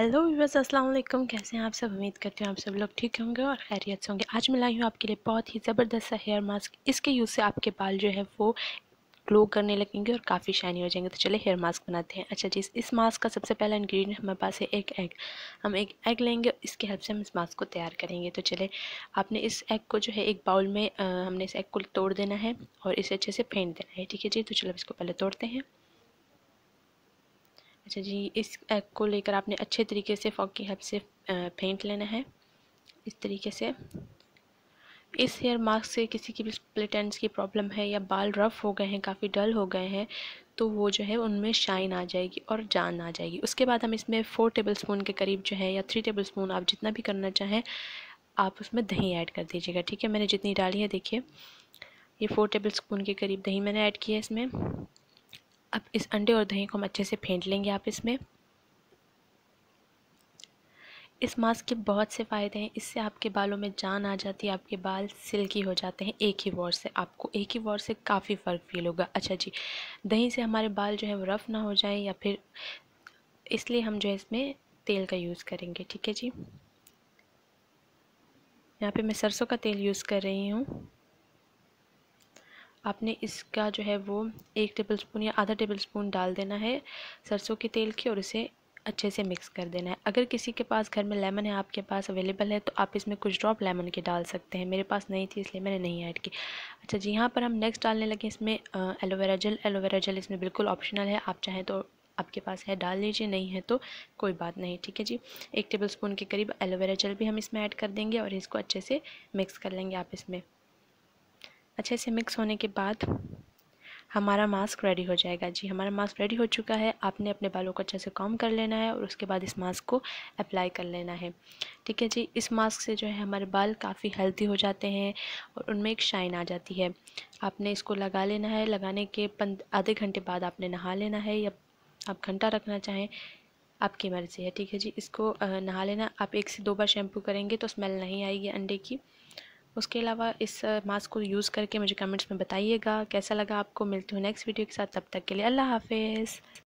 hello viewers अस्सलाम वालेकुम कैसे हैं आप सब उम्मीद करती हूँ आप सब लोग ठीक होंगे और खैरियत से होंगे आज मैं लाई हूँ आपके लिए बहुत ही ज़बरदस्त सा हेयर मास्क इसके यूज़ से आपके बाल जो है वो ग्लो करने लगेंगे और काफ़ी शाइनी हो जाएंगे तो चले हेयर मास्क बनाते हैं अच्छा जी इस मास्क का सबसे पहला इंग्रेडिएंट हमारे पास है एक एग हम एक एग लेंगे इसके हेल्प से हम इस मास्क को तैयार करेंगे तो चले आपने इस एग को जो है एक बाउल में आ, हमने इस एग को तोड़ देना है और इसे अच्छे से फेंट देना है ठीक है जी तो चलो इसको पहले तोड़ते हैं अच्छा जी इस एग को लेकर आपने अच्छे तरीके से फॉक की हेल्प से फेंट लेना है इस तरीके से इस हेयर मास्क से किसी की भी स्प्लिट एंड्स की प्रॉब्लम है या बाल रफ़ हो गए हैं काफ़ी डल हो गए हैं तो वो जो है उनमें शाइन आ जाएगी और जान आ जाएगी उसके बाद हम इसमें फ़ोर टेबल स्पून के करीब जो है या थ्री टेबल स्पून आप जितना भी करना चाहें आप उसमें दही ऐड कर दीजिएगा ठीक है मैंने जितनी डाली है देखिए ये फ़ोर टेबल स्पून के करीब दही मैंने ऐड किया है इसमें अब इस अंडे और दही को हम अच्छे से फेंट लेंगे आप इसमें इस मास्क के बहुत से फ़ायदे हैं इससे आपके बालों में जान आ जाती है आपके बाल सिल्की हो जाते हैं एक ही वॉर से आपको एक ही वॉर से काफ़ी फ़र्क फील होगा अच्छा जी दही से हमारे बाल जो है वो रफ़ ना हो जाएं या फिर इसलिए हम जो है इसमें तेल का यूज़ करेंगे ठीक है जी यहाँ पे मैं सरसों का तेल यूज़ कर रही हूँ आपने इसका जो है वो एक टेबल स्पून या आधा टेबल स्पून डाल देना है सरसों के तेल की और इसे अच्छे से मिक्स कर देना है अगर किसी के पास घर में लेमन है आपके पास अवेलेबल है तो आप इसमें कुछ ड्रॉप लेमन के डाल सकते हैं मेरे पास नहीं थी इसलिए मैंने नहीं ऐड की अच्छा जी यहाँ पर हम नेक्स्ट डालने लगे इसमें एलोवेरा जेल एलोवेरा जेल इसमें बिल्कुल ऑप्शनल है आप चाहें तो आपके पास है डाल लीजिए नहीं है तो कोई बात नहीं ठीक है जी एक टेबल स्पून के करीब एलोवेरा जेल भी हम इसमें ऐड कर देंगे और इसको अच्छे से मिक्स कर लेंगे आप इसमें अच्छे से मिक्स होने के बाद हमारा मास्क रेडी हो जाएगा जी हमारा मास्क रेडी हो चुका है आपने अपने बालों को अच्छे से कॉम कर लेना है और उसके बाद इस मास्क को अप्लाई कर लेना है ठीक है जी इस मास्क से जो है हमारे बाल काफ़ी हेल्दी हो जाते हैं और उनमें एक शाइन आ जाती है आपने इसको लगा लेना है लगाने के पंद आधे घंटे बाद आपने नहा लेना है या आप घंटा रखना चाहें आपकी मर्ज़ी है ठीक है जी इसको नहा लेना आप एक से दो बार शैम्पू करेंगे तो स्मेल नहीं आएगी अंडे की उसके अलावा इस मास्क को यूज़ करके मुझे कमेंट्स में बताइएगा कैसा लगा आपको मिलती हूँ नेक्स्ट वीडियो के साथ तब तक के लिए अल्लाह हाफिज़